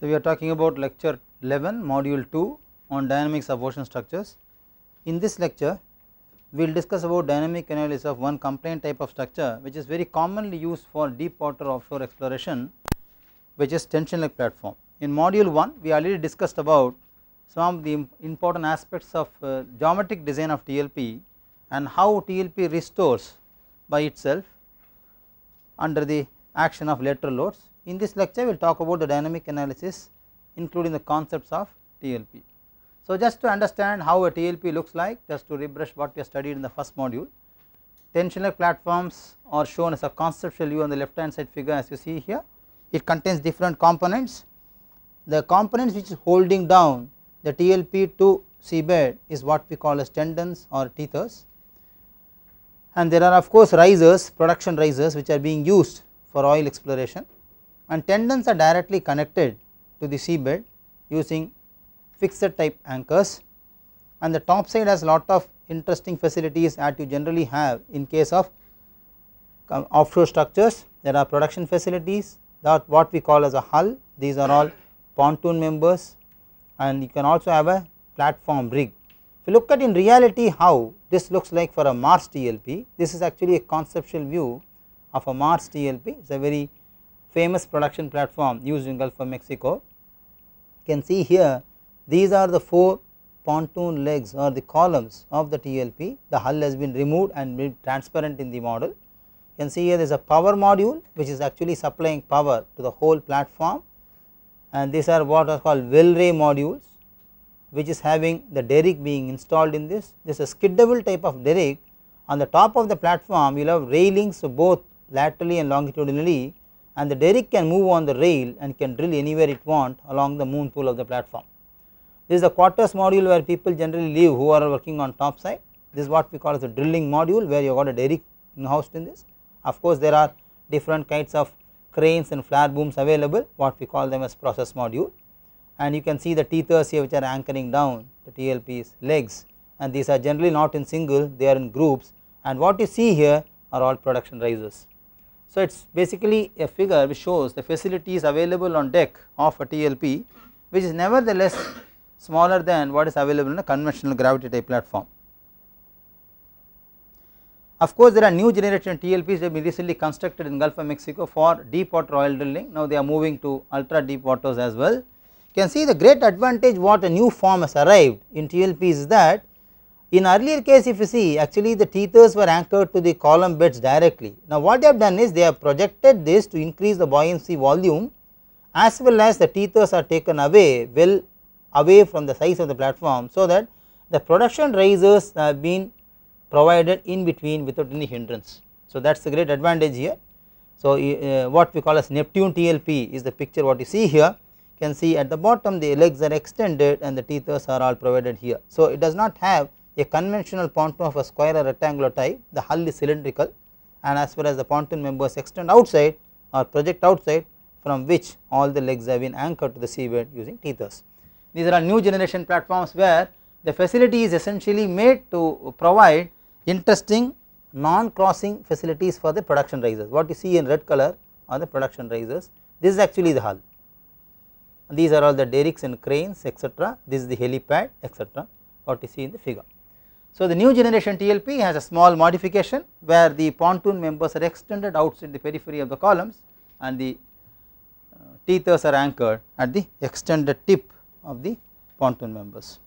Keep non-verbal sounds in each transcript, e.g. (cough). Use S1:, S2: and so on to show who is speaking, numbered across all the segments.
S1: So, we are talking about lecture 11 module 2 on dynamics of ocean structures. In this lecture we will discuss about dynamic analysis of one complaint type of structure which is very commonly used for deep water offshore exploration which is tension leg platform. In module 1 we already discussed about some of the important aspects of uh, geometric design of TLP and how TLP restores by itself under the action of lateral loads in this lecture we will talk about the dynamic analysis including the concepts of TLP. So just to understand how a TLP looks like just to refresh what we studied in the first module. Tensional platforms are shown as a conceptual view on the left hand side figure as you see here. It contains different components. The components which is holding down the TLP to seabed is what we call as tendons or teethers and there are of course risers production risers which are being used for oil exploration and tendons are directly connected to the seabed using fixed type anchors and the top side has lot of interesting facilities that you generally have in case of um, offshore structures there are production facilities that what we call as a hull these are all pontoon members and you can also have a platform rig. If you look at in reality how this looks like for a Mars TLP this is actually a conceptual view of a Mars TLP it is a very famous production platform used in Gulf of Mexico. You can see here these are the four pontoon legs or the columns of the TLP. The hull has been removed and made transparent in the model. You can see here there is a power module which is actually supplying power to the whole platform and these are what are called well ray modules which is having the derrick being installed in this. This is a skidable type of derrick on the top of the platform you will have railings both laterally and longitudinally and the derrick can move on the rail and can drill anywhere it want along the moon pool of the platform. This is the quarters module where people generally live who are working on top side. This is what we call as a drilling module where you got a derrick housed in this. Of course, there are different kinds of cranes and flare booms available what we call them as process module and you can see the teethers here which are anchoring down the TLP's legs and these are generally not in single they are in groups and what you see here are all production risers. So, it is basically a figure which shows the facilities available on deck of a TLP which is nevertheless smaller than what is available in a conventional gravity type platform. Of course, there are new generation TLPs that have been recently constructed in Gulf of Mexico for deep water oil drilling. Now, they are moving to ultra deep waters as well. You can see the great advantage what a new form has arrived in TLP is that in earlier case if you see actually the teethers were anchored to the column beds directly. Now what they have done is they have projected this to increase the buoyancy volume as well as the teethers are taken away well away from the size of the platform so that the production risers have been provided in between without any hindrance. So that is the great advantage here. So uh, what we call as Neptune TLP is the picture what you see here you can see at the bottom the legs are extended and the teethers are all provided here. So it does not have a conventional pontoon of a square or rectangular type the hull is cylindrical and as far as the pontoon members extend outside or project outside from which all the legs have been anchored to the seabed using teethers. These are new generation platforms where the facility is essentially made to provide interesting non-crossing facilities for the production risers. What you see in red color are the production risers, this is actually the hull. These are all the derricks and cranes etc., this is the helipad etc., what you see in the figure. So, the new generation TLP has a small modification where the pontoon members are extended outside the periphery of the columns and the uh, teethers are anchored at the extended tip of the pontoon members.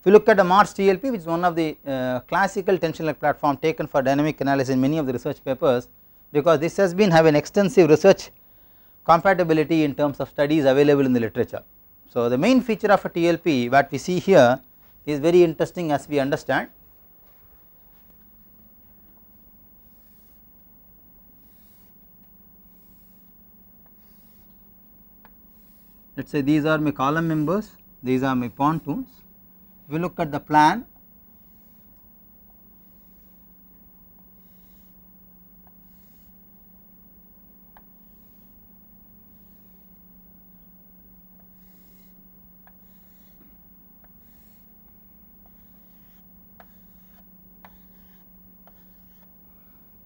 S1: If you look at the Mars TLP which is one of the uh, classical like platform taken for dynamic analysis in many of the research papers because this has been have an extensive research compatibility in terms of studies available in the literature. So, the main feature of a TLP what we see here is very interesting as we understand. Let us say these are my column members, these are my pontoons. If you look at the plan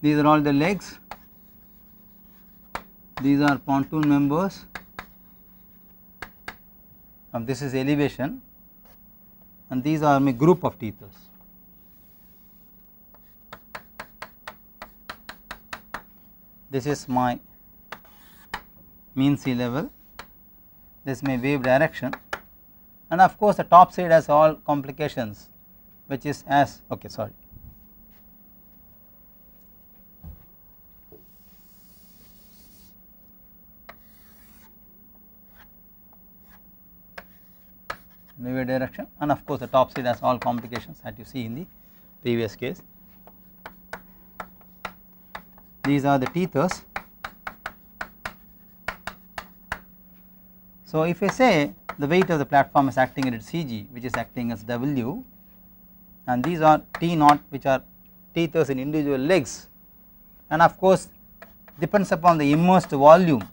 S1: these are all the legs, these are pontoon members and this is elevation and these are my group of teethers. This is my mean sea level, this may wave direction and of course the top side has all complications which is as okay sorry wave direction and of course the top side has all complications that you see in the previous case. These are the teethers. So if I say the weight of the platform is acting at its CG which is acting as W and these are T naught which are teethers in individual legs and of course depends upon the immersed volume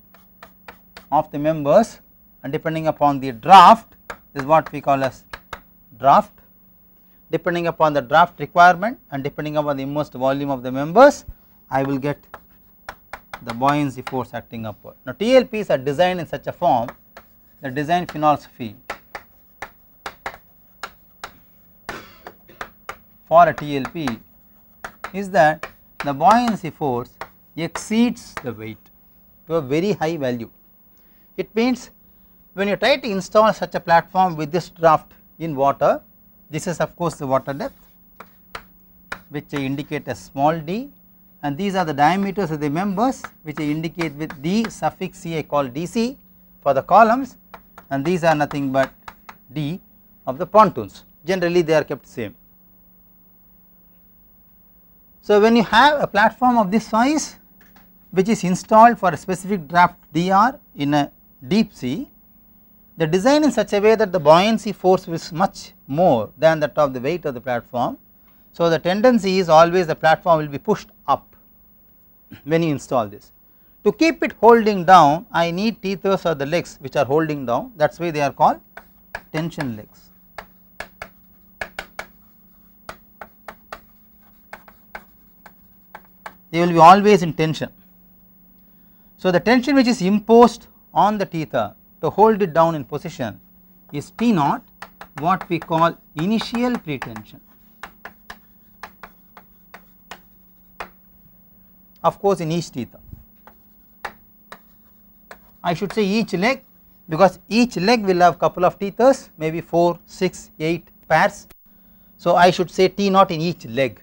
S1: of the members and depending upon the draft is what we call as draft depending upon the draft requirement and depending upon the immersed volume of the members I will get the buoyancy force acting upward. Now TLPs are designed in such a form the design philosophy for a TLP is that the buoyancy force exceeds the weight to a very high value. It means when you try to install such a platform with this draft in water, this is of course the water depth which I indicate as small d and these are the diameters of the members which I indicate with d suffix c I call dc for the columns and these are nothing but d of the pontoons generally they are kept same. So when you have a platform of this size which is installed for a specific draft dr in a deep sea the design in such a way that the buoyancy force is much more than that of the weight of the platform. So, the tendency is always the platform will be pushed up when you install this. To keep it holding down I need teethers or the legs which are holding down that is why they are called tension legs. They will be always in tension. So, the tension which is imposed on the teether to hold it down in position is T naught what we call initial pretension. Of course in each theta. I should say each leg because each leg will have couple of teethers maybe 4, 6, 8 pairs. So I should say T naught in each leg.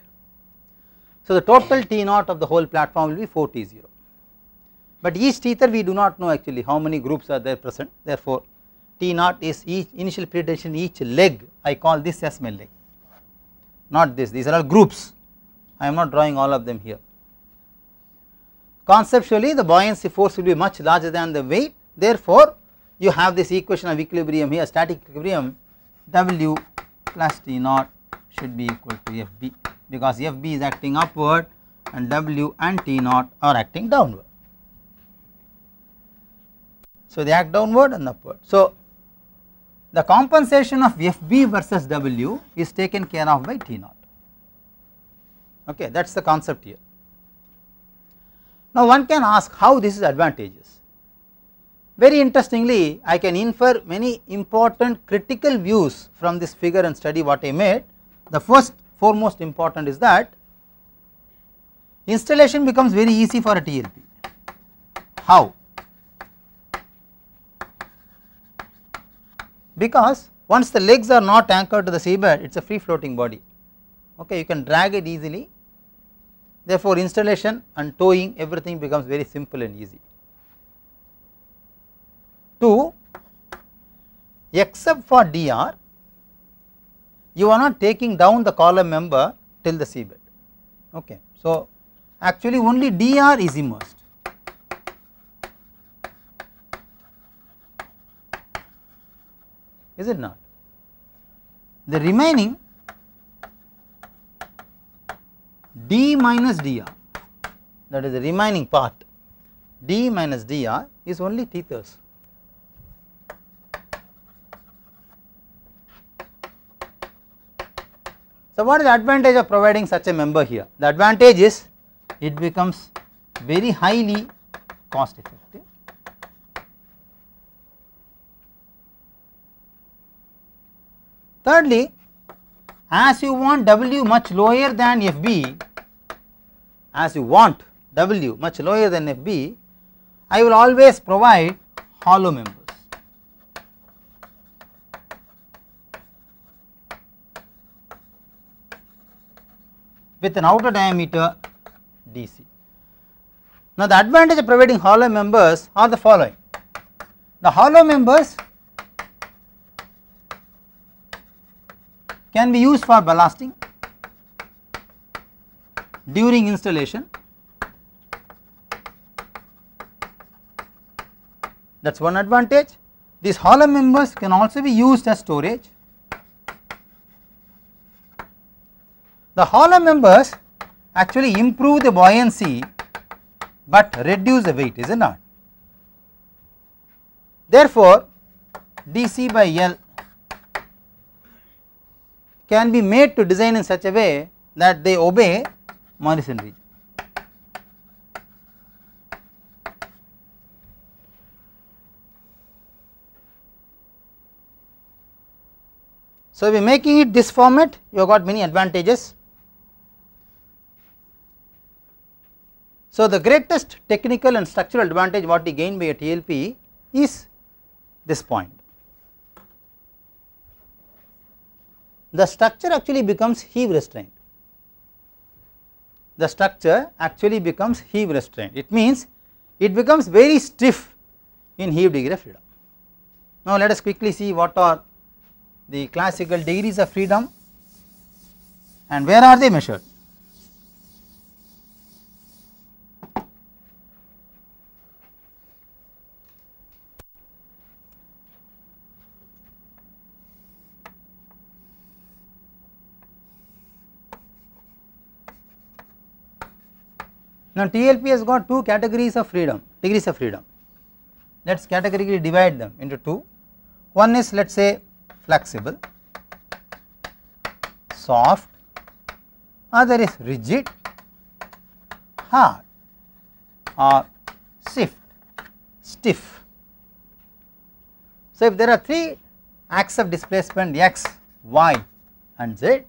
S1: So the total T naught of the whole platform will be 4 T 0 but each ether we do not know actually how many groups are there present therefore T naught is each initial period tension each leg I call this as my leg not this these are all groups I am not drawing all of them here. Conceptually the buoyancy force will be much larger than the weight therefore you have this equation of equilibrium here static equilibrium W plus T naught should be equal to FB because FB is acting upward and W and T naught are acting downward. So, they act downward and upward. So, the compensation of FB versus W is taken care of by T naught okay that is the concept here. Now one can ask how this is advantageous. Very interestingly I can infer many important critical views from this figure and study what I made. The first foremost important is that installation becomes very easy for a TLP. How? because once the legs are not anchored to the seabed it is a free floating body okay you can drag it easily therefore installation and towing everything becomes very simple and easy. 2 except for dr you are not taking down the column member till the seabed okay. So actually only dr is immersed is it not? The remaining d minus dr that is the remaining part d minus dr is only tethers. So, what is the advantage of providing such a member here? The advantage is it becomes very highly cost effective Thirdly, as you want W much lower than FB, as you want W much lower than FB, I will always provide hollow members. with an outer diameter DC. Now, the advantage of providing hollow members are the following. The hollow members can be used for ballasting during installation that is one advantage. These hollow members can also be used as storage. The hollow members actually improve the buoyancy but reduce the weight is it not. Therefore, dc by L can be made to design in such a way that they obey Morrison region. So, by making it this format you have got many advantages. So, the greatest technical and structural advantage what we gain by a TLP is this point. the structure actually becomes heave restraint. The structure actually becomes heave restraint. It means it becomes very stiff in heave degree of freedom. Now let us quickly see what are the classical degrees of freedom and where are they measured. Now TLP has got two categories of freedom, degrees of freedom. Let us categorically divide them into two. One is let us say flexible, soft, other is rigid, hard or stiff, stiff. So if there are three axes of displacement x, y and z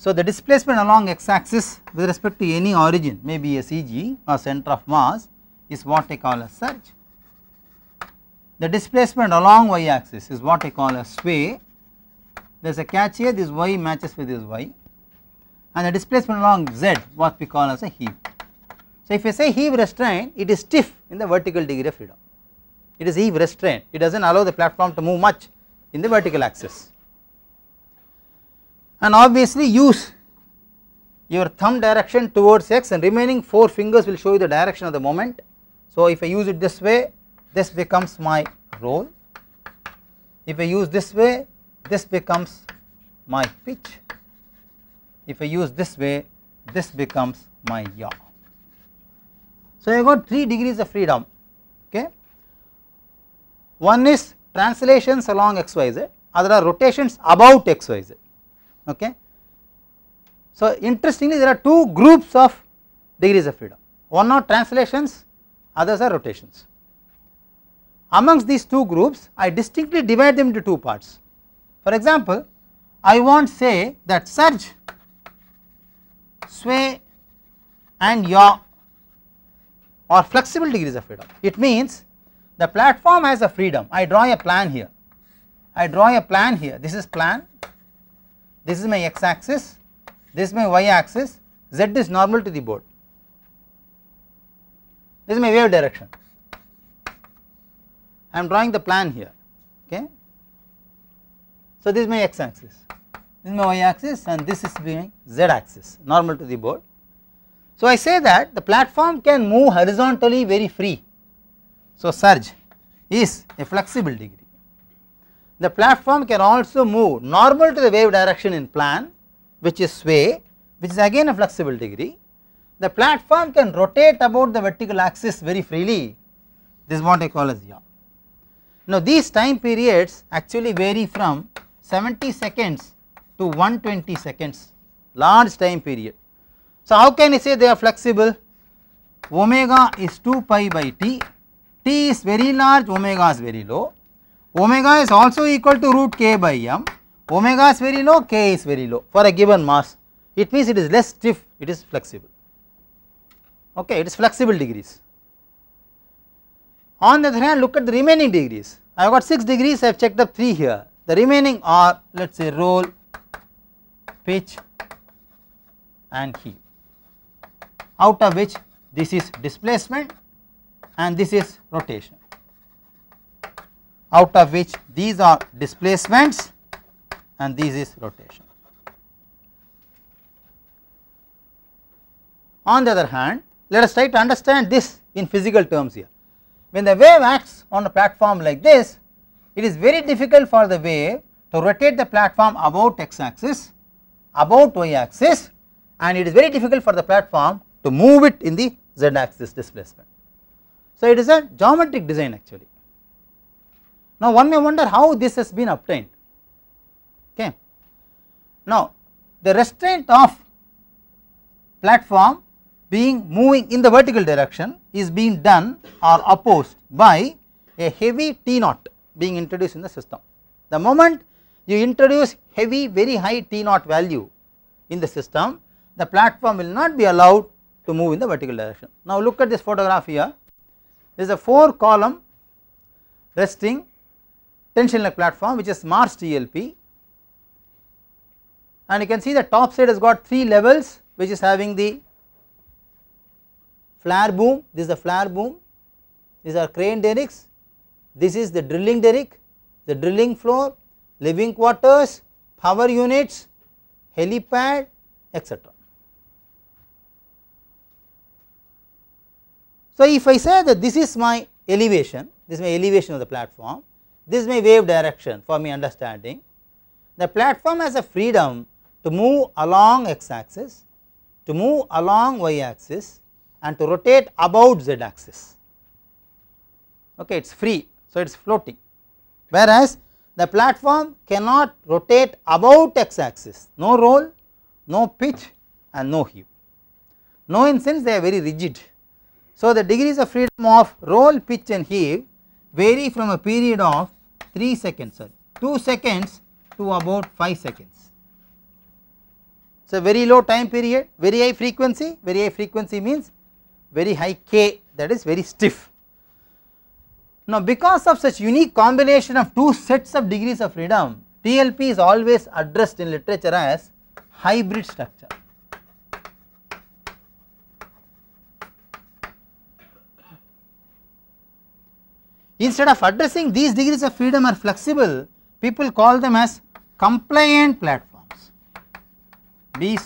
S1: so, the displacement along x axis with respect to any origin may be a CG or center of mass is what I call as surge. The displacement along y axis is what I call as sway. There is a catch here this y matches with this y and the displacement along z what we call as a heave. So, if I say heave restraint it is stiff in the vertical degree of freedom. It is heave restraint it does not allow the platform to move much in the vertical axis and obviously use your thumb direction towards x and remaining 4 fingers will show you the direction of the moment. So, if I use it this way this becomes my roll, if I use this way this becomes my pitch, if I use this way this becomes my yaw. So, I got 3 degrees of freedom okay. One is translations along xyz, other are rotations about xyz okay. So interestingly there are two groups of degrees of freedom one are translations others are rotations. Amongst these two groups I distinctly divide them into two parts. For example I won't say that surge, sway and yaw are flexible degrees of freedom. It means the platform has a freedom I draw a plan here I draw a plan here this is plan this is my x axis, this is my y axis, z is normal to the board. This is my wave direction. I am drawing the plan here, okay. So, this is my x axis, this is my y axis and this is my z axis normal to the board. So, I say that the platform can move horizontally very free. So, surge is a flexible degree the platform can also move normal to the wave direction in plan which is sway which is again a flexible degree. The platform can rotate about the vertical axis very freely this is what I call as yaw. Now these time periods actually vary from 70 seconds to 120 seconds large time period. So how can you say they are flexible omega is 2 pi by t, t is very large omega is very low omega is also equal to root k by m, omega is very low, k is very low for a given mass. It means it is less stiff, it is flexible, okay, it is flexible degrees. On the other hand, look at the remaining degrees. I have got 6 degrees, I have checked up 3 here. The remaining are let us say roll, pitch and heave, out of which this is displacement and this is rotation out of which these are displacements and this is rotation. On the other hand, let us try to understand this in physical terms here. When the wave acts on a platform like this, it is very difficult for the wave to rotate the platform about x axis, about y axis and it is very difficult for the platform to move it in the z axis displacement. So, it is a geometric design actually. Now, one may wonder how this has been obtained. Okay. Now, the restraint of platform being moving in the vertical direction is being done or opposed by a heavy T naught being introduced in the system. The moment you introduce heavy very high T naught value in the system, the platform will not be allowed to move in the vertical direction. Now look at this photograph here, there is a 4 column resting tensionless platform which is Mars TLP and you can see the top side has got 3 levels which is having the flare boom, this is the flare boom, these are crane derricks, this is the drilling derrick, the drilling floor, living quarters, power units, helipad etc. So, if I say that this is my elevation, this is my elevation of the platform this may wave direction for my understanding. The platform has a freedom to move along x axis, to move along y axis and to rotate about z axis. Okay, it is free, so it is floating. Whereas, the platform cannot rotate about x axis, no roll, no pitch and no heave. No in sense they are very rigid. So, the degrees of freedom of roll, pitch and heave vary from a period of 3 seconds sir. 2 seconds to about 5 seconds. It is a very low time period very high frequency very high frequency means very high K that is very stiff. Now because of such unique combination of two sets of degrees of freedom TLP is always addressed in literature as hybrid structure. Instead of addressing these degrees of freedom are flexible, people call them as compliant platforms. Be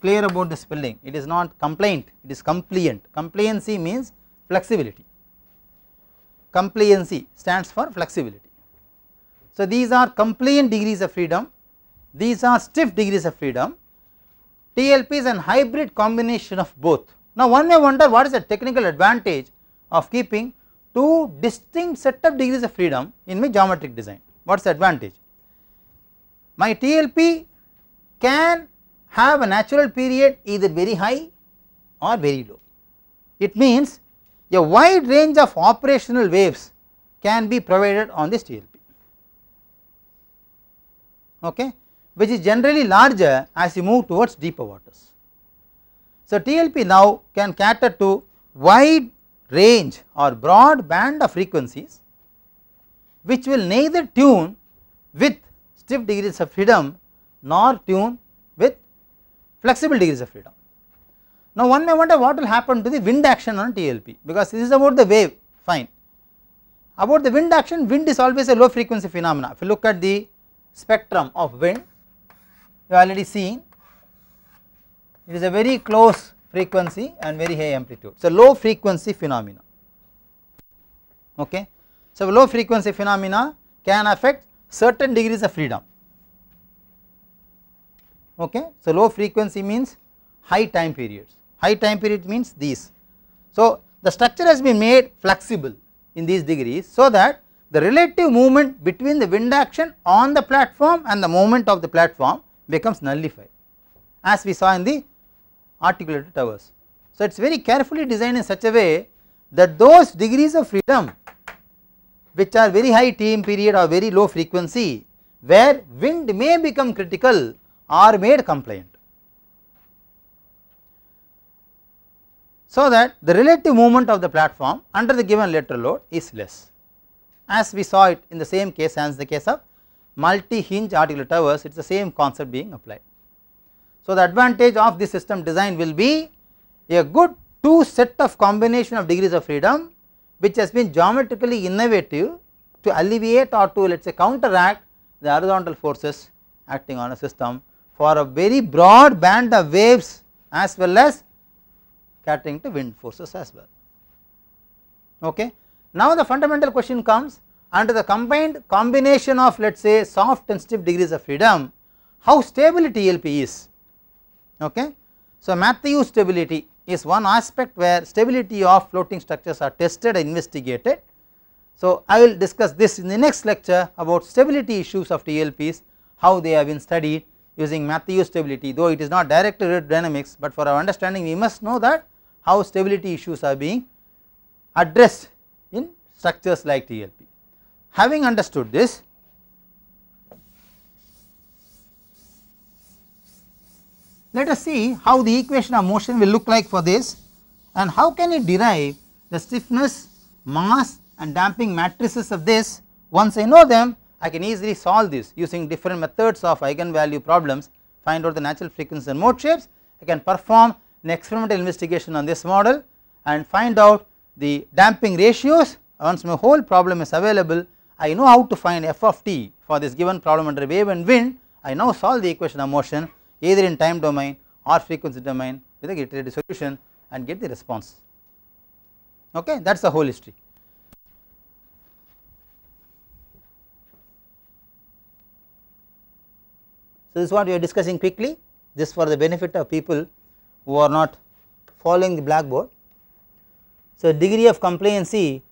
S1: clear about the spelling, it is not complaint, it is compliant. Compliancy means flexibility. Compliancy stands for flexibility. So, these are compliant degrees of freedom, these are stiff degrees of freedom, TLP is an hybrid combination of both. Now, one may wonder what is the technical advantage of keeping two distinct set of degrees of freedom in my geometric design. What is the advantage? My TLP can have a natural period either very high or very low. It means a wide range of operational waves can be provided on this TLP, okay, which is generally larger as you move towards deeper waters. So, TLP now can cater to wide range or broad band of frequencies which will neither tune with stiff degrees of freedom nor tune with flexible degrees of freedom. Now, one may wonder what will happen to the wind action on TLP because this is about the wave fine. About the wind action wind is always a low frequency phenomena if you look at the spectrum of wind you already seen it is a very close frequency and very high amplitude. So low frequency phenomena. Okay. So low frequency phenomena can affect certain degrees of freedom. Okay. So low frequency means high time periods. High time period means these. So the structure has been made flexible in these degrees so that the relative movement between the wind action on the platform and the movement of the platform becomes nullified as we saw in the articulated towers. So it is very carefully designed in such a way that those degrees of freedom which are very high time period or very low frequency where wind may become critical are made compliant. So that the relative movement of the platform under the given lateral load is less as we saw it in the same case as the case of multi hinge articulated towers it is the same concept being applied. So, the advantage of this system design will be a good two set of combination of degrees of freedom which has been geometrically innovative to alleviate or to let us say counteract the horizontal forces acting on a system for a very broad band of waves as well as catering to wind forces as well. Okay. Now, the fundamental question comes under the combined combination of let us say soft and stiff degrees of freedom, how stable TLP is Okay. So, Matthew stability is one aspect where stability of floating structures are tested and investigated. So, I will discuss this in the next lecture about stability issues of TLPs, how they have been studied using Matthew stability though it is not directly to dynamics, but for our understanding we must know that how stability issues are being addressed in structures like TLP. Having understood this Let us see how the equation of motion will look like for this and how can you derive the stiffness, mass and damping matrices of this. Once I know them, I can easily solve this using different methods of eigenvalue problems, find out the natural frequency and mode shapes. I can perform an experimental investigation on this model and find out the damping ratios. Once my whole problem is available, I know how to find f of t for this given problem under wave and wind. I now solve the equation of motion either in time domain or frequency domain with a iterative solution and get the response okay that is the whole history. So, this is what we are discussing quickly this for the benefit of people who are not following the blackboard. So, degree of compliancy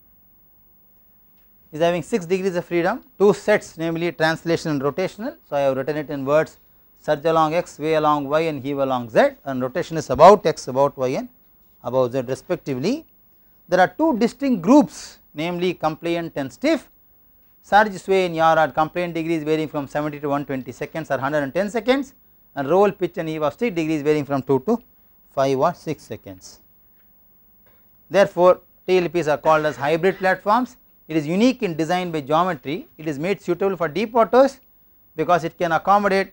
S1: is having 6 degrees of freedom, 2 sets namely translation and rotational. So, I have written it in words surge along x, way along y and heave along z and rotation is about x, about y and about z respectively. There are two distinct groups namely compliant and stiff. Surge sway and yaw are compliant degrees varying from 70 to 120 seconds or 110 seconds and roll pitch and heave of stiff degrees varying from 2 to 5 or 6 seconds. Therefore, TLPs are called as hybrid platforms. It is unique in design by geometry. It is made suitable for deep waters because it can accommodate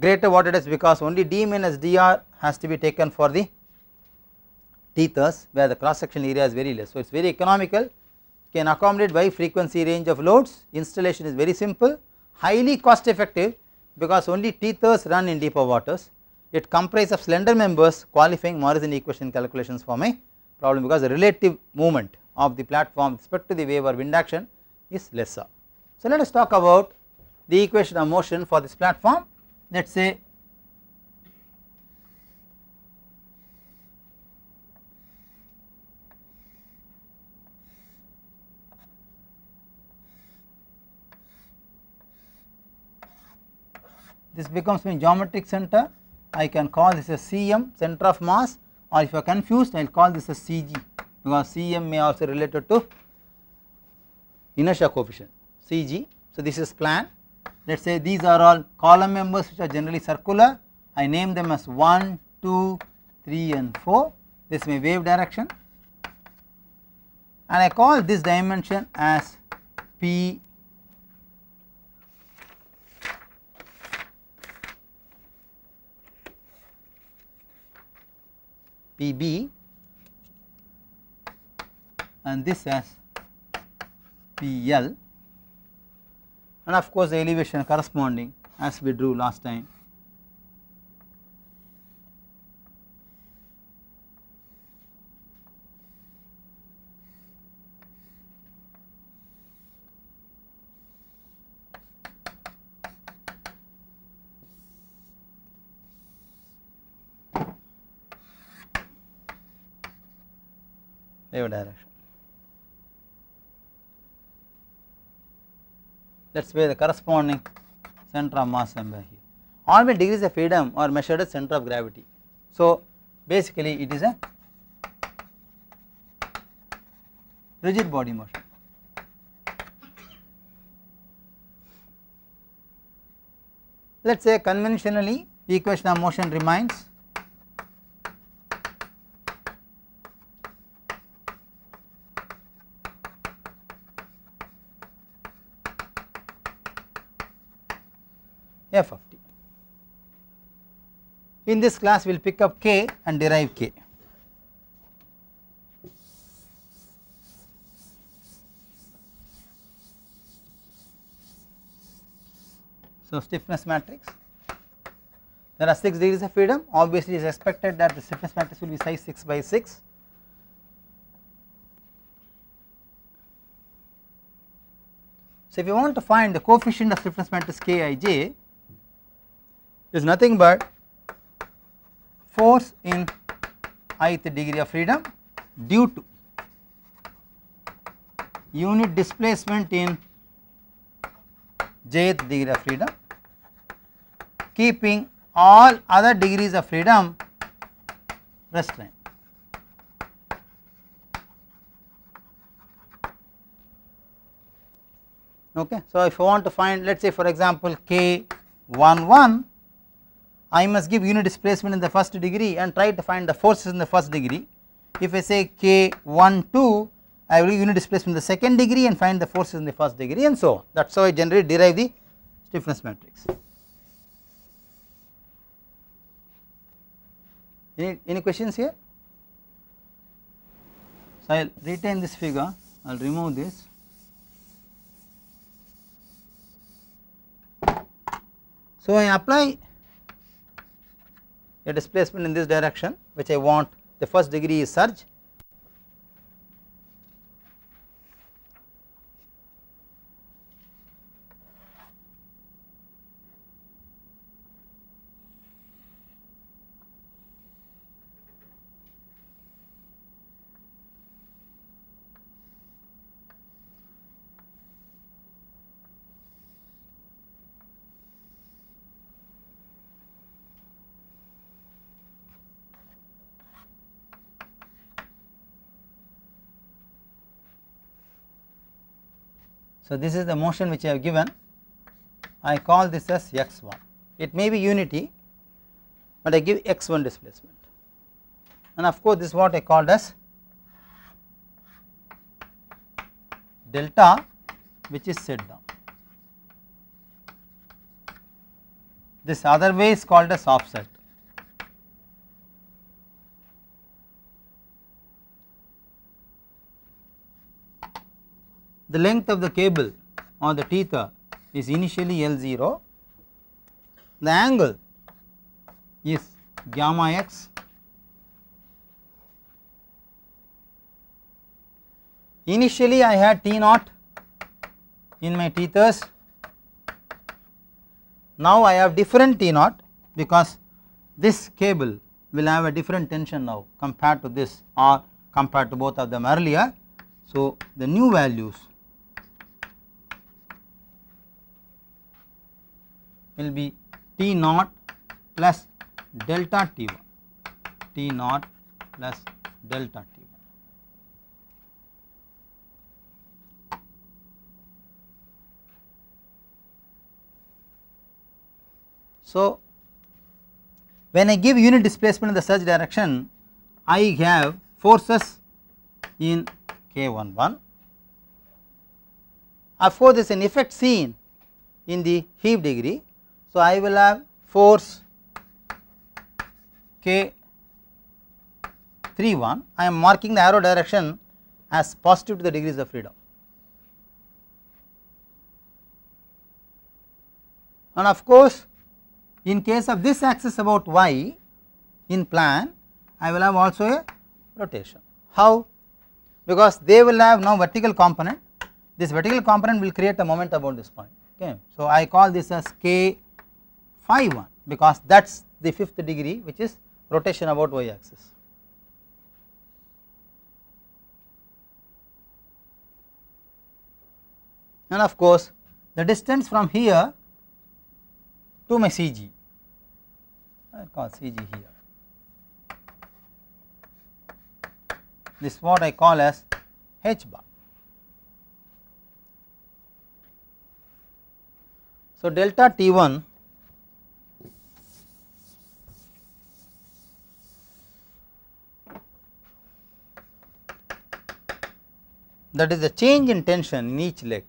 S1: greater what it is because only d minus dr has to be taken for the tethers where the cross sectional area is very less. So, it is very economical can accommodate wide frequency range of loads installation is very simple highly cost effective because only tethers run in deeper waters it comprises of slender members qualifying Morrison equation calculations for my problem because the relative movement of the platform with respect to the wave or wind action is lesser. So, let us talk about the equation of motion for this platform let us say this becomes my geometric center I can call this a CM center of mass or if you are confused I will call this a CG because CM may also related to inertia coefficient CG. So, this is plan let us say these are all column members which are generally circular. I name them as 1, 2, 3 and 4. This may wave direction and I call this dimension as P PB and this as PL and of course the elevation corresponding as we drew last time. direction. that is where the corresponding center of mass number here. All the degrees of freedom are measured as center of gravity. So basically it is a rigid body motion. Let us say conventionally equation of motion remains f of t. In this class we will pick up k and derive k. So, stiffness matrix there are 6 degrees of freedom obviously it is expected that the stiffness matrix will be size 6 by 6. So, if you want to find the coefficient of stiffness matrix K i j is nothing but force in ith degree of freedom due to unit displacement in jth degree of freedom keeping all other degrees of freedom restrained. Okay. So, if you want to find let us say for example k 1 1 I must give unit displacement in the first degree and try to find the forces in the first degree. If I say k 1 2 I will give unit displacement in the second degree and find the forces in the first degree and so on that is how I generally derive the stiffness matrix. Any, any questions here? So, I will retain this figure, I will remove this. So, I apply the displacement in this direction which I want the first degree is surge So, this is the motion which I have given I call this as x1 it may be unity but I give x1 displacement and of course this is what I called as delta which is set down. This other way is called as offset the length of the cable or the theta, is initially L0, the angle is gamma x initially I had T naught in my tethers. Now I have different T naught because this cable will have a different tension now compared to this or compared to both of them earlier. So the new values will be T naught plus delta T1, T naught plus delta T1. So, when I give unit displacement in the search direction, I have forces in k one one. Of course, there is an effect seen in the heave degree so, I will have force K 3 1 I am marking the arrow direction as positive to the degrees of freedom. And of course, in case of this axis about y in plan I will have also a rotation. How? Because they will have now vertical component this vertical component will create a moment about this point okay. So, I call this as k phi 1 because that is the fifth degree which is rotation about y axis. And of course, the distance from here to my CG, I call CG here, this is what I call as h bar. So, delta T 1 that is the change in tension in each leg.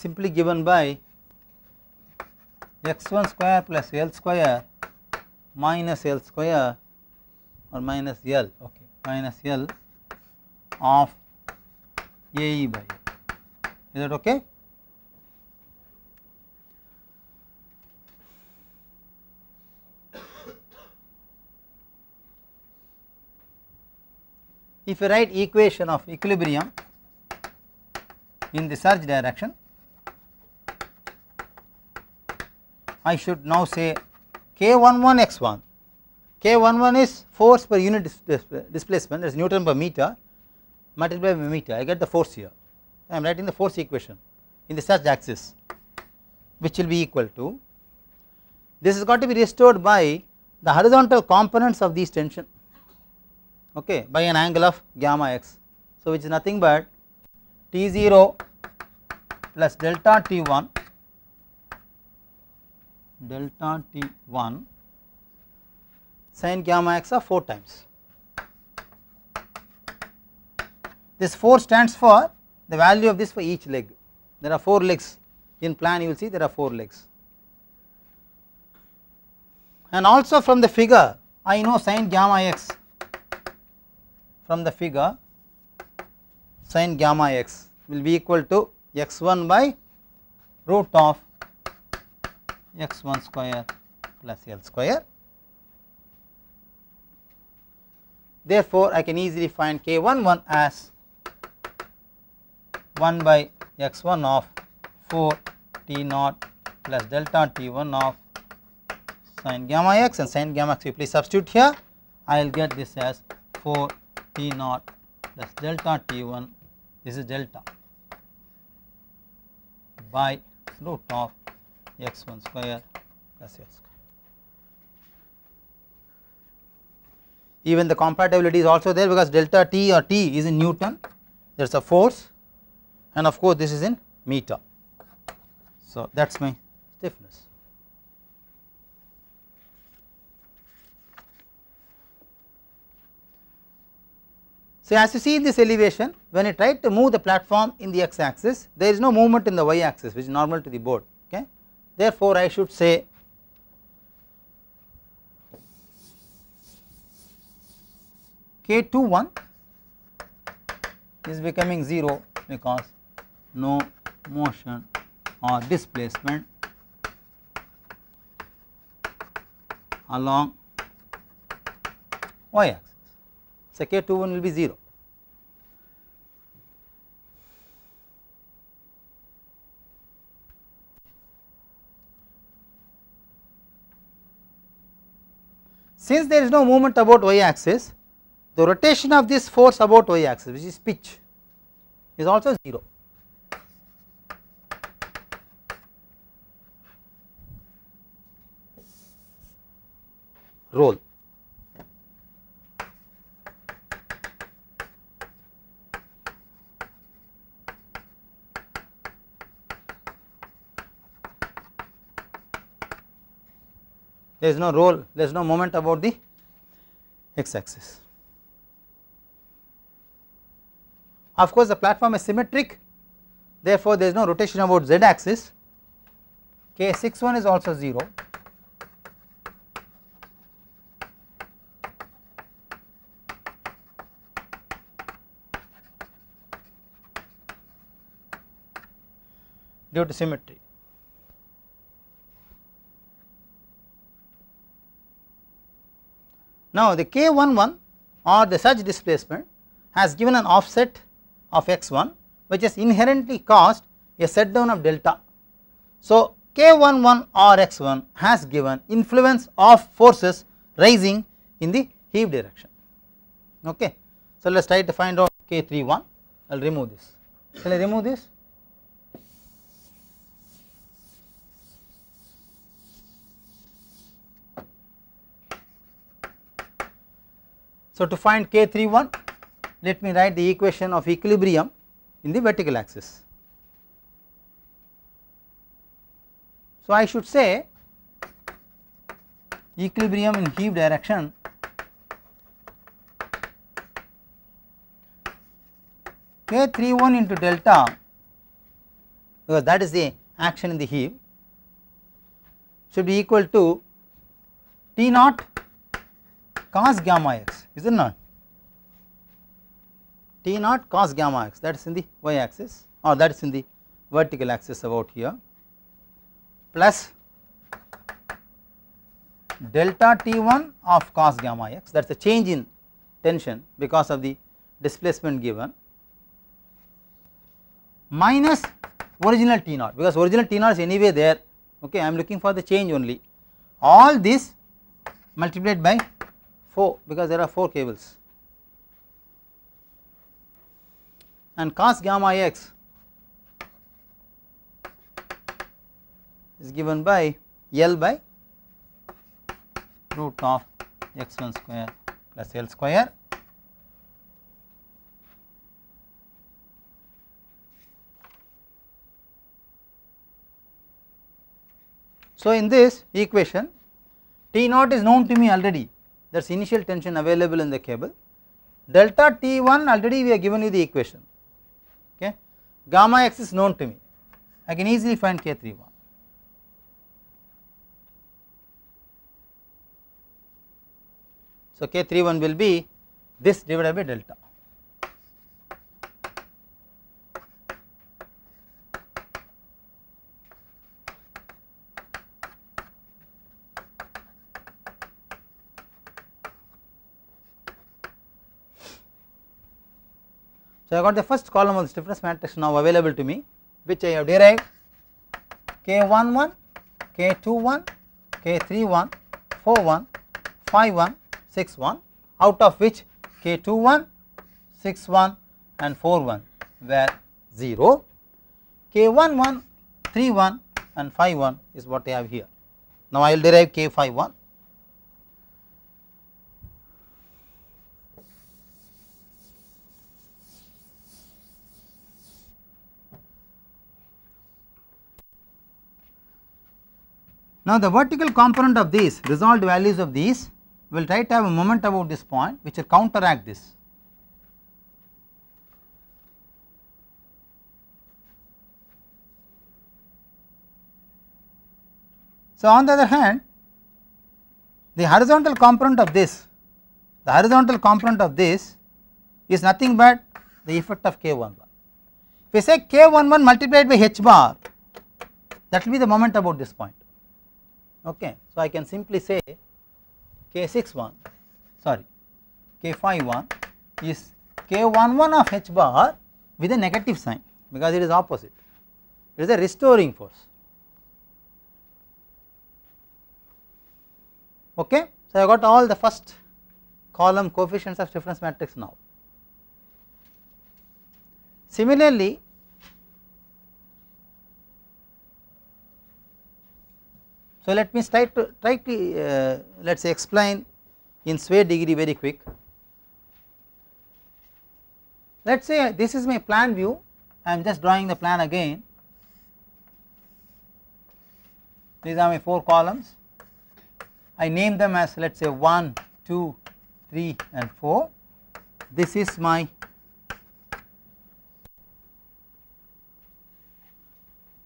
S1: simply given by x 1 square plus L square minus L square or minus L okay minus L of A E by L. Is that okay? if you write equation of equilibrium in the surge direction I should now say K11 x1 K11 is force per unit displacement that is Newton per meter multiplied by meter I get the force here I am writing the force equation in the surge axis which will be equal to this is got to be restored by the horizontal components of these tension okay, by an angle of gamma x. So, which is nothing but T 0 plus delta T 1 delta T 1 sin gamma x of 4 times. This 4 stands for the value of this for each leg. There are 4 legs in plan you will see there are 4 legs. And also from the figure I know sin gamma x from the figure sin gamma x will be equal to x 1 by root of x 1 square plus L square. Therefore, I can easily find k 1 1 as 1 by x 1 of 4 t naught plus delta t 1 of sin gamma x and sin gamma x if please substitute here I will get this as 4 T naught plus delta T 1 this is delta by root of x 1 square plus x square. Even the compatibility is also there because delta T or T is in Newton there is a force and of course this is in meter. So that is my stiffness. So, as you see in this elevation when I tried to move the platform in the x axis there is no movement in the y axis which is normal to the board okay. Therefore, I should say k 2 1 is becoming 0 because no motion or displacement along y axis. So, k 2 1 will be 0. Since there is no movement about y axis, the rotation of this force about y axis which is pitch is also 0. Roll. there is no roll there is no moment about the x axis. Of course the platform is symmetric therefore there is no rotation about z axis k six one is also 0 due to symmetry. Now the K11 or the such displacement has given an offset of x1 which is inherently caused a set down of delta. So K11 or x1 has given influence of forces rising in the heave direction. Okay. So let us try to find out K31, I will remove this. Shall I remove this? So, to find K31 let me write the equation of equilibrium in the vertical axis. So, I should say equilibrium in heave direction K31 into delta because that is the action in the heave should be equal to T naught cos gamma x is it not? T naught cos gamma x that is in the y axis or that is in the vertical axis about here plus delta T1 of cos gamma x that is the change in tension because of the displacement given minus original T naught because original T naught is anyway there okay I am looking for the change only all this multiplied by 4 because there are 4 cables and cos gamma x is given by L by root of x1 square plus L square So, in this equation T naught is known to me already that is initial tension available in the cable. Delta T1 already we have given you the equation, okay. Gamma x is known to me, I can easily find K31. So, K31 will be this divided by delta. So, I got the first column of this difference matrix now available to me which I have derived k 1 1, k 2 1, k 3 1, 4 1, 5 1, 6 1 out of which k 2 1, 6 1 and 4 1 were 0, k 1 1, 3 1 and 5 1 is what I have here. Now, I will derive k 5 1 Now, the vertical component of these resolved values of these will try to have a moment about this point which will counteract this. So, on the other hand the horizontal component of this, the horizontal component of this is nothing but the effect of k 1 one. If we say k 1 1 multiplied by h bar that will be the moment about this point okay. So, I can simply say k 6 1 sorry k 5 1 is k 1 1 of h bar with a negative sign because it is opposite it is a restoring force okay. So, I got all the first column coefficients of difference matrix now. Similarly, So, let me try to try to uh, let us say explain in sway degree very quick. Let us say this is my plan view I am just drawing the plan again these are my 4 columns I name them as let us say 1, 2, 3 and 4 this is my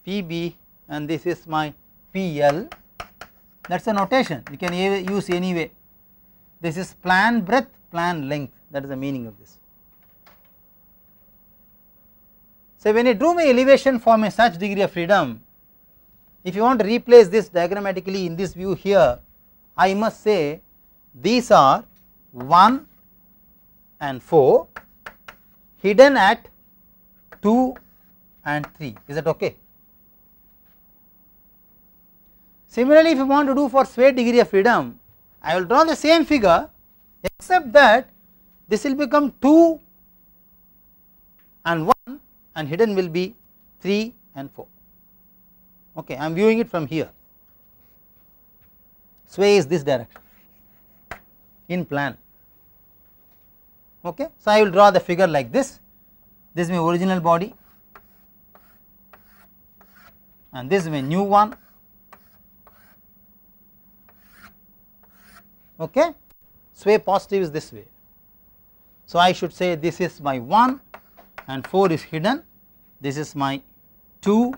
S1: PB and this is my PL that is a notation you can use any way. This is plan breadth, plan length that is the meaning of this. So, when you drew my elevation from a such degree of freedom, if you want to replace this diagrammatically in this view here, I must say these are 1 and 4 hidden at 2 and 3, is that okay? Similarly, if you want to do for sway degree of freedom, I will draw the same figure except that this will become 2 and 1 and hidden will be 3 and 4. Okay, I am viewing it from here. Sway is this direction in plan. Okay, so I will draw the figure like this. This is my original body, and this is my new one, okay sway positive is this way. So I should say this is my 1 and 4 is hidden this is my 2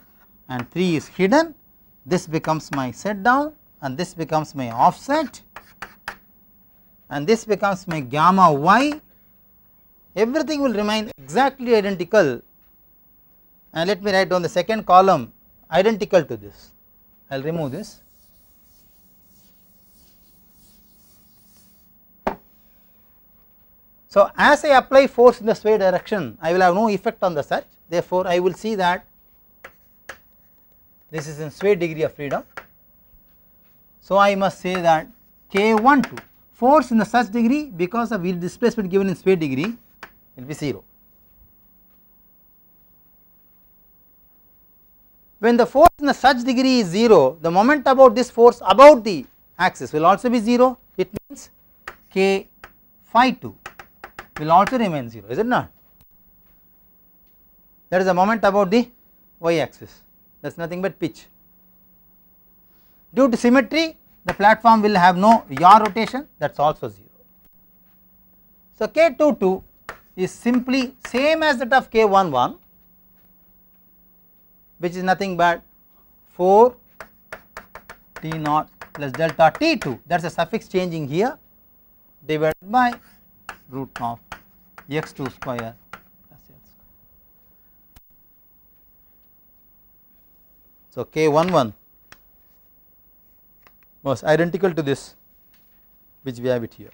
S1: and 3 is hidden this becomes my set down and this becomes my offset and this becomes my gamma y everything will remain exactly identical and let me write down the second column identical to this I will remove this So, as I apply force in the sway direction I will have no effect on the surge therefore, I will see that this is in sway degree of freedom. So, I must say that k 1 2 force in the surge degree because of yield displacement given in sway degree will be 0. When the force in the surge degree is 0 the moment about this force about the axis will also be 0 it means k phi 2 will also remain 0 is it not that is the moment about the y axis that is nothing but pitch. Due to symmetry the platform will have no yaw rotation that is also 0. So K22 is simply same as that of K11 which is nothing but 4 T naught plus delta T2 that is a suffix changing here divided by root of x 2 square So, K 1 1 was identical to this which we have it here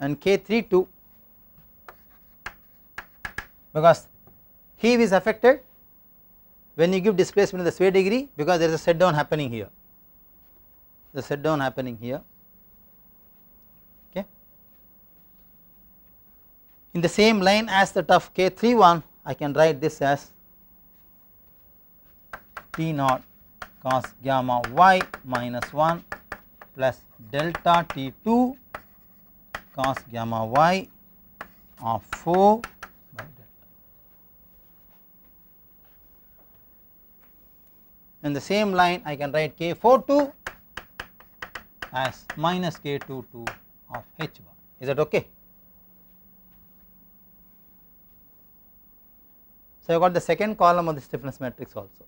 S1: and K 3 2 because heave is affected when you give displacement in the sway degree because there is a set down happening here the set down happening here in the same line as that of K31 I can write this as T naught cos gamma y minus 1 plus delta T2 cos gamma y of 4 by delta. In the same line I can write K42 as minus K22 of h bar is that okay. So, I got the second column of the stiffness matrix also.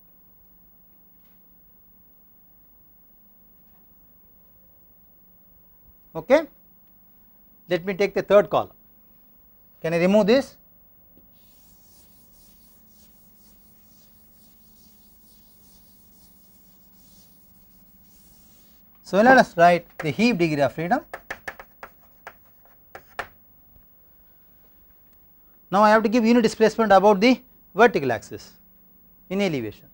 S1: Okay. Let me take the third column. Can I remove this? So, let us write the heap degree of freedom. Now, I have to give unit displacement about the vertical axis in elevation.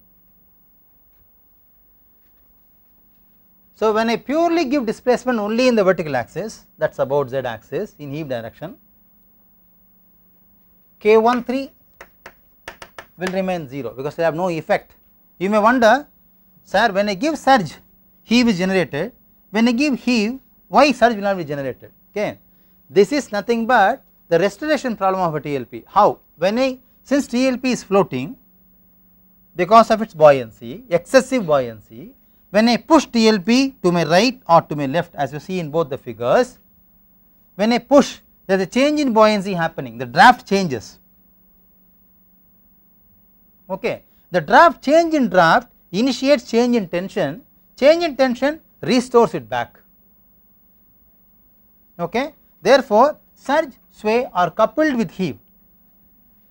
S1: So when I purely give displacement only in the vertical axis that is about z axis in heave direction k one three will remain 0 because they have no effect. You may wonder sir when I give surge heave is generated when I give heave why surge will not be generated okay. This is nothing but the restoration problem of a TLP how when I since TLP is floating because of its buoyancy, excessive buoyancy, when I push TLP to my right or to my left as you see in both the figures, when I push there is a change in buoyancy happening, the draft changes. Okay. The draft change in draft initiates change in tension, change in tension restores it back. Okay. Therefore, surge, sway are coupled with heave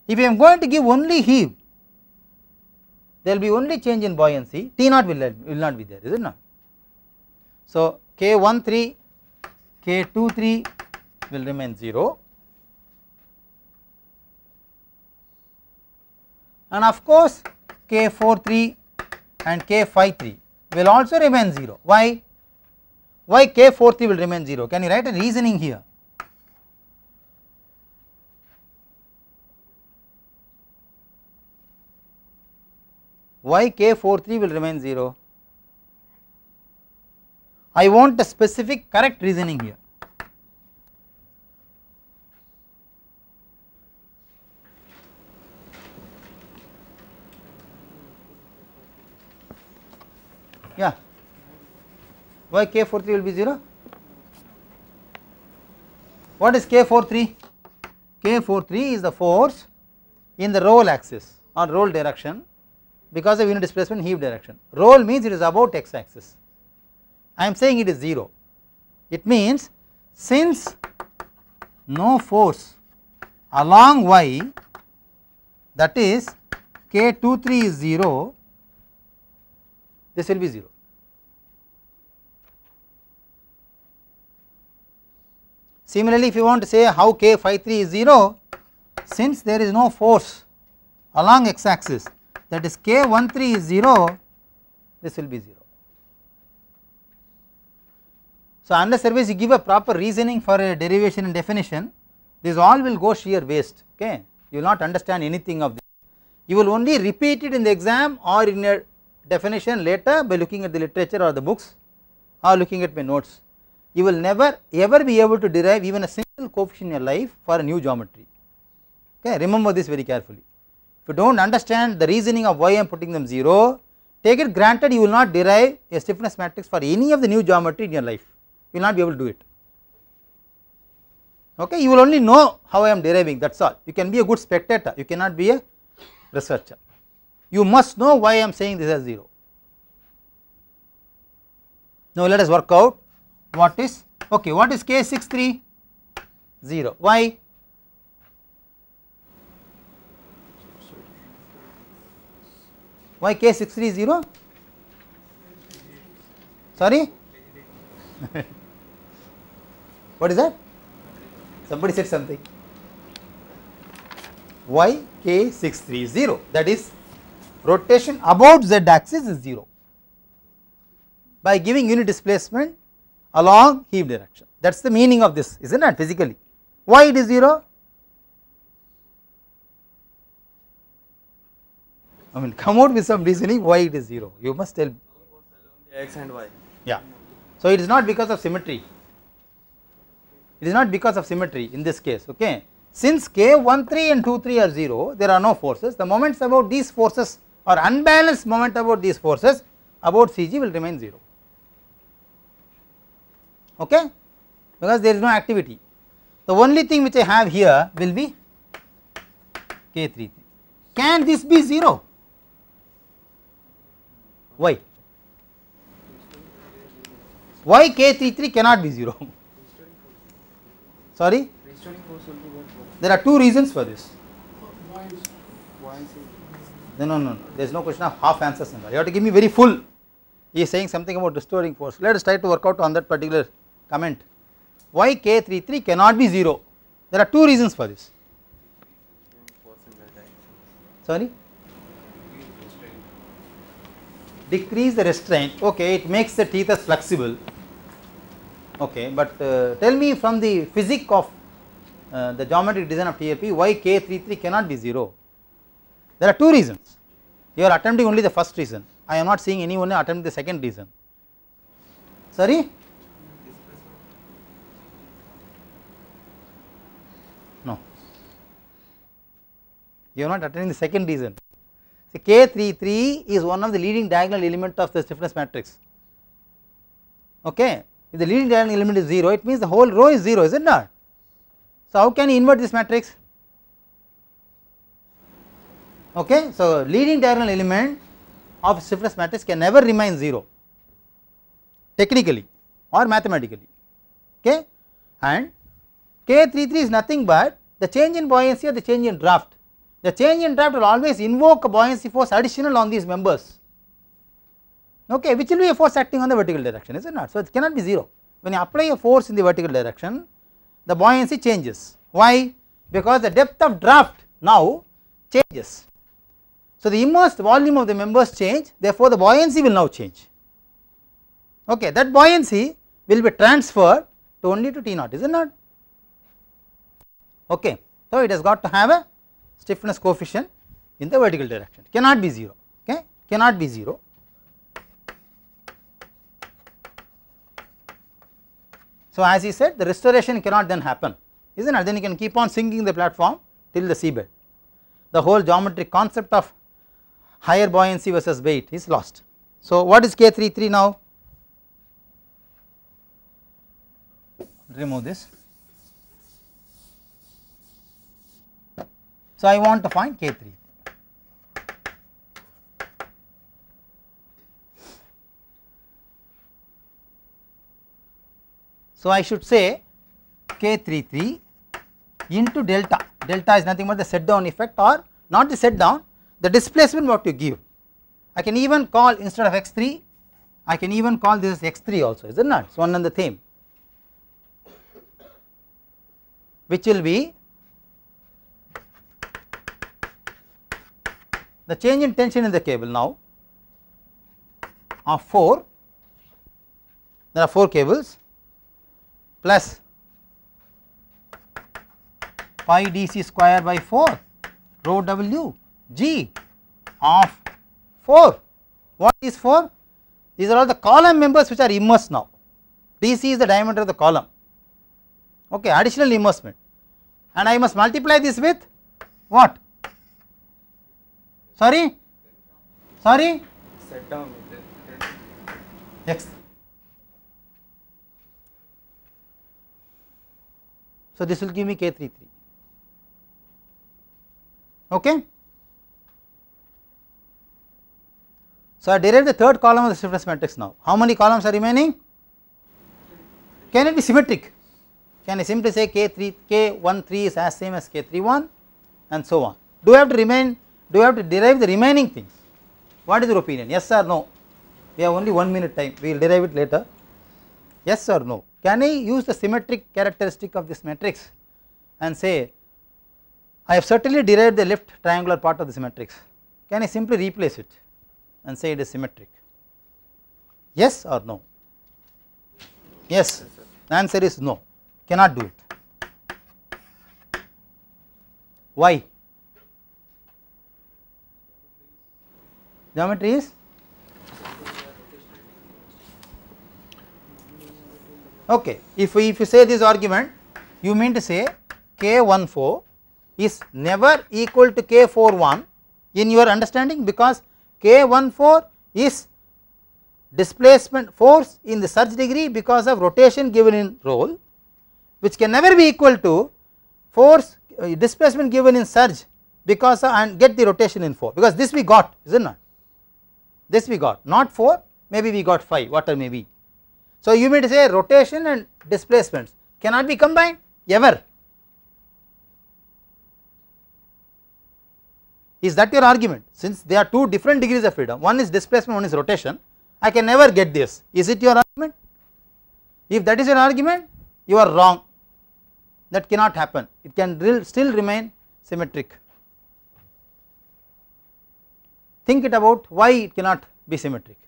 S1: if I am going to give only heave, there will be only change in buoyancy, T naught will, will not be there, is it not? So, K 1 3, K 2 3 will remain 0 and of course, K 4 3 and K 5 3 will also remain 0. Why? Why K 4 3 will remain 0? Can you write a reasoning here? y k 4 3 will remain 0. I want a specific correct reasoning here. Yeah, y k 4 3 will be 0. What is k 4 3? k 4 3 is the force in the roll axis or roll direction because of unit displacement heave direction. Roll means it is about x axis. I am saying it is 0. It means since no force along y that is two three is 0, this will be 0. Similarly, if you want to say how k five three is 0, since there is no force along x axis that is one three is 0 this will be 0. So, unless service you give a proper reasoning for a derivation and definition this all will go sheer waste okay you will not understand anything of this you will only repeat it in the exam or in a definition later by looking at the literature or the books or looking at my notes you will never ever be able to derive even a single coefficient in your life for a new geometry okay remember this very carefully. If you do not understand the reasoning of why I am putting them 0, take it granted you will not derive a stiffness matrix for any of the new geometry in your life, you will not be able to do it. Okay, you will only know how I am deriving that is all, you can be a good spectator, you cannot be a researcher. You must know why I am saying this as 0. Now let us work out what is okay what is k 630 why why k 630 sorry (laughs) what is that somebody said something y k 630 that is rotation about z axis is 0 by giving unit displacement along heave direction that is the meaning of this is not physically why it is 0 I mean, come out with some reasoning why it is 0. You must tell x and y. Yeah. So, it is not because of symmetry. It is not because of symmetry in this case, okay. Since k 1 3 and 2 3 are 0, there are no forces. The moments about these forces or unbalanced moment about these forces about CG will remain 0, okay, because there is no activity. The only thing which I have here will be k 3 3. Can this be 0? Why? Why K33 cannot be 0? Sorry? There are two reasons for this. No, no, no, there is no question of half answers in that. You have to give me very full. He is saying something about restoring force. Let us try to work out on that particular comment. Why K33 cannot be 0? There are two reasons for this. Sorry? decrease the restraint okay it makes the teeth as flexible okay but uh, tell me from the physics of uh, the geometric design of TLP why K33 cannot be 0 there are two reasons you are attempting only the first reason I am not seeing anyone attempt the second reason sorry no you are not attempting the second reason the k three is one of the leading diagonal element of the stiffness matrix. Okay. If the leading diagonal element is 0, it means the whole row is 0, is it not? So, how can you invert this matrix? Okay. So, leading diagonal element of stiffness matrix can never remain 0 technically or mathematically. Okay. And k three three is nothing but the change in buoyancy or the change in draft the change in draft will always invoke a buoyancy force additional on these members okay which will be a force acting on the vertical direction is it not. So, it cannot be 0 when you apply a force in the vertical direction the buoyancy changes why because the depth of draft now changes. So, the immersed volume of the members change therefore, the buoyancy will now change okay that buoyancy will be transferred to only to T naught is it not okay. So, it has got to have a stiffness coefficient in the vertical direction cannot be 0 okay cannot be 0 so as he said the restoration cannot then happen isn't it then you can keep on sinking the platform till the seabed the whole geometric concept of higher buoyancy versus weight is lost so what is k33 now remove this So, I want to find K 3. So, I should say K 3 3 into delta, delta is nothing but the set down effect or not the set down the displacement what you give. I can even call instead of x 3 I can even call this x 3 also is it not it is one and the same which will be the change in tension in the cable now of 4, there are 4 cables plus pi d c square by 4 rho w g of 4. What is 4? These are all the column members which are immersed now. d c is the diameter of the column, okay, additional immersement and I must multiply this with what? Sorry? Sorry? Set down. Yes. So, this will give me K33. Okay? So, I derive the third column of the stiffness matrix now. How many columns are remaining? Can it be symmetric? Can I simply say K3, K13 is as same as K31 and so on. Do I have to remain do you have to derive the remaining things? What is your opinion? Yes or no? We have only 1 minute time, we will derive it later. Yes or no? Can I use the symmetric characteristic of this matrix and say I have certainly derived the left triangular part of this matrix. Can I simply replace it and say it is symmetric? Yes or no? Yes, the answer is no, cannot do it. Why? geometry is okay if if you say this argument you mean to say k14 is never equal to k41 in your understanding because k14 is displacement force in the surge degree because of rotation given in roll which can never be equal to force uh, displacement given in surge because of, and get the rotation in 4 because this we got is it not this we got not 4 maybe we got 5 whatever may be. So you may say rotation and displacements cannot be combined ever. Is that your argument since they are two different degrees of freedom one is displacement one is rotation I can never get this is it your argument? If that is your argument you are wrong that cannot happen it can still remain symmetric think it about why it cannot be symmetric.